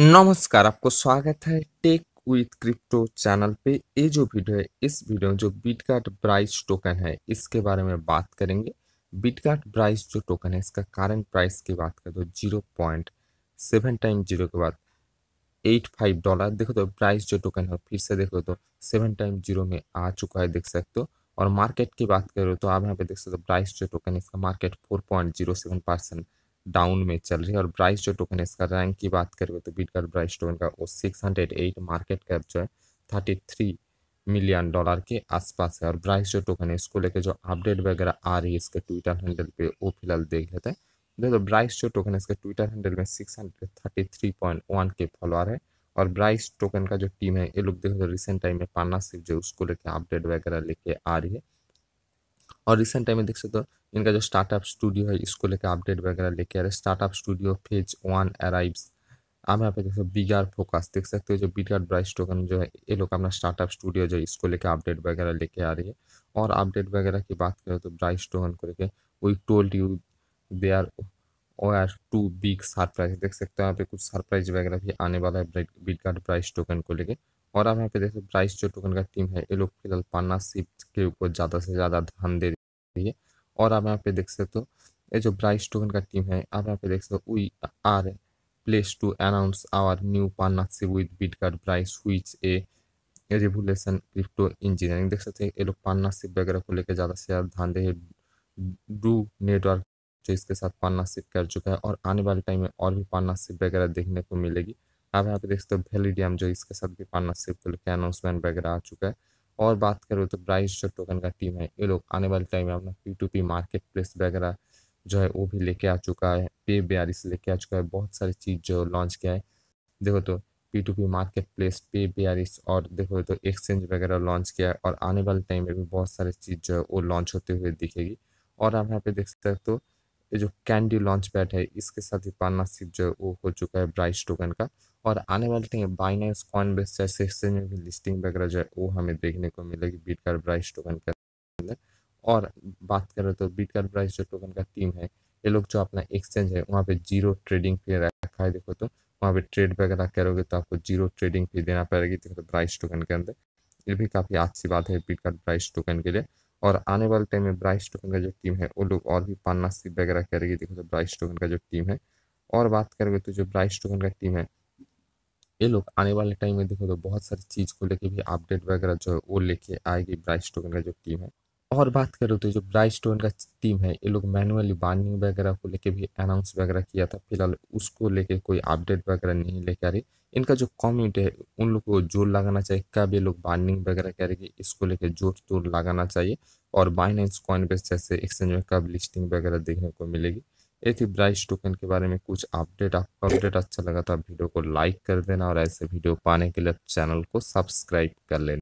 नमस्कार आपको स्वागत है टेक विथ क्रिप्टो चैनल पे ये जो वीडियो है इस वीडियो में जो बिटकार्ट ब्राइस टोकन है इसके बारे में बात करेंगे बिटकार्ट ब्राइस जो टोकन है इसका करंट प्राइस की बात करें तो zero point seven time zero के बाद एट फाइव डॉलर देखो तो प्राइस जो टोकन है फिर से देखो तो सेवन टाइम जीरो में आ चुका है देख सकते हो और मार्केट की बात करो तो आप यहाँ पे देख सकते हो प्राइस जो टोकन है इसका market four point zero seven percent down में चल रही है और ब्राइस जो टोकन है इसका रैंक की बात करें तो बीटकर ब्राइस टोकन का वो six hundred eight market cap जो है थर्टी थ्री मिलियन डॉलर के आसपास है और ब्राइस जो टोकन है इसको लेकर जो अपडेट वगैरह आ रही है इसके ट्विटर हैंडल पे वो फिलहाल देख लेते हैं देखो ब्राइस जो टोकन है इसके ट्विटर हैंडल में six hundred thirty three point one के फॉलोअर है और ब्राइस टोकन का जो टीम है ये लोग देखो रिसेंट टाइम में पार्टनरशिप जो उसको लेकर अपडेट वगैरह लेके आ रही है और रिसेंट टाइम में देख सकते हो इनका जो स्टार्टअप स्टूडियो है इसको लेकर अपडेट वगैरह लेके आ रहे startup studio phase one arrives आप यहाँ पे देख सकते हो बिगार फोकस देख सकते हो जो बिगार ब्राइस टोकन जो है ये लोग अपना स्टार्टअप स्टूडियो जो है इसको लेकर अपडेट वगैरह लेके आ रही है और अपडेट वगैरह की बात करें तो ब्राइस टोकन को लेकर we told you they are O R two big surprise देख सकते हो यहाँ पे कुछ सरप्राइज वगैरह भी आने वाला है बिटगार्ड प्राइस टोकन को लेके और आप यहाँ पे देख सकते हो प्राइस जो टोकन का टीम है ये लोग फिलहाल पार्टनरशिप के ऊपर ज़्यादा से ज़्यादा ध्यान दे रही है और आप यहाँ पे देख सकते हो ये जो ब्राइस टोकन का टीम है आप यहाँ पे देख सकते हो we are pleased to announce our new partnership with Bitgert Brise which a revolution crypto engineering देख सकते हैं ये लोग पार्टनरशिप वगैरह को लेकर ज़्यादा से ज़्यादा ध्यान दे डू नेटवर्क जो इसके साथ पार्टनरशिप कर चुका है और आने वाले टाइम में और भी पार्टनरशिप वगैरह देखने को मिलेगी आप यहाँ पे देख सकते हो वेलिडियम जो इसके साथ भी पार्टनरशिप को लेकर अनाउंसमेंट वगैरह आ चुका है और बात करूँ तो ब्राइस जो टोकन का टीम है ये लोग आने वाले टाइम में अपना P to P marketplace वगैरह जो है वो भी लेके आ चुका है पे बेरिस लेके आ चुका है बहुत सारी चीज़ जो लॉन्च किया है देखो तो P to P marketplace पे बेरिस और देखो तो एक्सचेंज वगैरह लॉन्च किया है और आने वाले टाइम में भी बहुत सारी चीज़ जो है वो लॉन्च होते हुए दिखेगी और आप यहाँ पे देख सकते हो तो ये जो कैंडी लॉन्च पैड है इसके साथ ही पार्टनरशिप जो है वो हो चुका है ब्राइस टोकन का और आने वाले टाइम बाइनेंस कॉन बेस जैसे एक्सचेंज में भी लिस्टिंग वगैरह जो है वो हमें देखने को मिलेगी बीट कार ब्राइस टोकन के अंदर और बात करें तो बीट कार ब्राइस जो टोकन का टीम है ये लोग जो अपना एक्सचेंज है वहाँ पे जीरो ट्रेडिंग फी रखा है देखो तो वहाँ पे ट्रेड वगैरह करोगे तो आपको जीरो ट्रेडिंग फी देना पड़ेगी देखो तो ब्राइस टोकन के अंदर ये भी काफ़ी अच्छी बात है बीट कार ब्राइस टोकन के लिए और आने वाले टाइम में ब्राइस टोकन का जो टीम है वो लोग और भी पार्टनरशिप वगैरह करेगी देखो तो ब्राइस टोकन का जो टीम है और बात करोगे तो जो ब्राइस टोकन का टीम है ये लोग आने वाले टाइम में देखो तो बहुत सारी चीज़ को लेके भी अपडेट वगैरह जो है वो लेके आएगी ब्राइट स्टोन का जो टीम है और बात करूँ तो जो ब्राइट स्टोन का टीम है ये लोग मैनुअली बार्निंग वगैरह को लेके भी अनाउंस वगैरह किया था फिलहाल उसको लेके कोई अपडेट वगैरह नहीं लेके आ रही इनका जो कम्युनिटी है उन लोग को जोर लगाना चाहिए कब ये लोग बार्निंग वगैरह करेंगे इसको लेके जोर तोड़ लगाना चाहिए और बाइनेंस कॉइन बेस जैसे एक्सचेंज में कब लिस्टिंग वगैरह देखने को मिलेगी ब्राइस टोकन के बारे में कुछ अपडेट आपको अपडेट अच्छा लगा था वीडियो तो को लाइक कर देना और ऐसे वीडियो पाने के लिए चैनल को सब्सक्राइब कर लेना